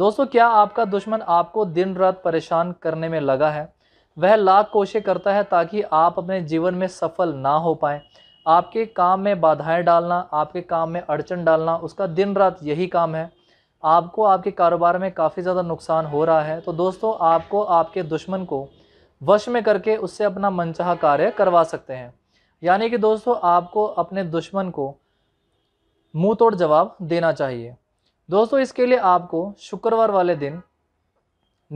दोस्तों क्या आपका दुश्मन आपको दिन रात परेशान करने में लगा है वह लाख कोशिश करता है ताकि आप अपने जीवन में सफल ना हो पाएँ आपके काम में बाधाएं डालना आपके काम में अड़चन डालना उसका दिन रात यही काम है आपको आपके कारोबार में काफ़ी ज़्यादा नुकसान हो रहा है तो दोस्तों आपको आपके दुश्मन को वश में करके उससे अपना मनचाहा कार्य करवा सकते हैं यानी कि दोस्तों आपको अपने दुश्मन को मुँह तोड़ जवाब देना चाहिए दोस्तों इसके लिए आपको शुक्रवार वाले दिन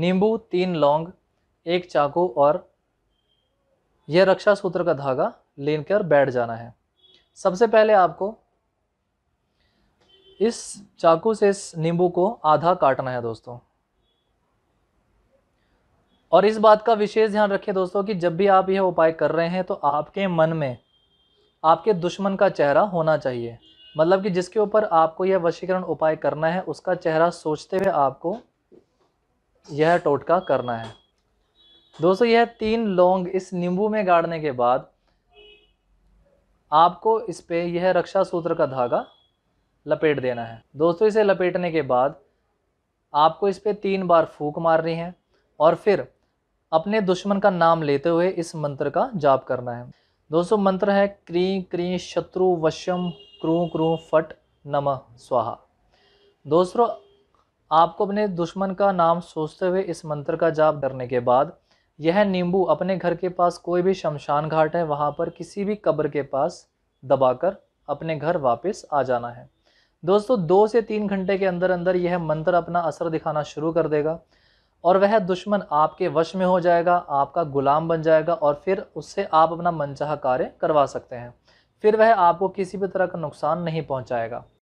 नींबू तीन लौंग एक चाकू और यह रक्षा सूत्र का धागा लेन कर बैठ जाना है सबसे पहले आपको इस चाकू से इस नींबू को आधा काटना है दोस्तों और इस बात का विशेष ध्यान रखें दोस्तों कि जब भी आप यह उपाय कर रहे हैं तो आपके मन में आपके दुश्मन का चेहरा होना चाहिए मतलब कि जिसके ऊपर आपको यह वशीकरण उपाय करना है उसका चेहरा सोचते हुए आपको यह टोटका करना है दोस्तों यह तीन लौंग इस नींबू में गाड़ने के बाद आपको इस पर यह रक्षा सूत्र का धागा लपेट देना है दोस्तों इसे लपेटने के बाद आपको इस पर तीन बार फूक मारनी है और फिर अपने दुश्मन का नाम लेते हुए इस मंत्र का जाप करना है दोस्तों मंत्र है क्री क्री शत्रु वशम क्रू क्रू फट नम स्वाहा दोस्तों आपको अपने दुश्मन का नाम सोचते हुए इस मंत्र का जाप करने के बाद यह नींबू अपने घर के पास कोई भी शमशान घाट है वहाँ पर किसी भी कब्र के पास दबाकर अपने घर वापस आ जाना है दोस्तों दो से तीन घंटे के अंदर अंदर यह मंत्र अपना असर दिखाना शुरू कर देगा और वह दुश्मन आपके वश में हो जाएगा आपका गुलाम बन जाएगा और फिर उससे आप अपना मनचाहा कार्य करवा सकते हैं फिर वह आपको किसी भी तरह का नुकसान नहीं पहुंचाएगा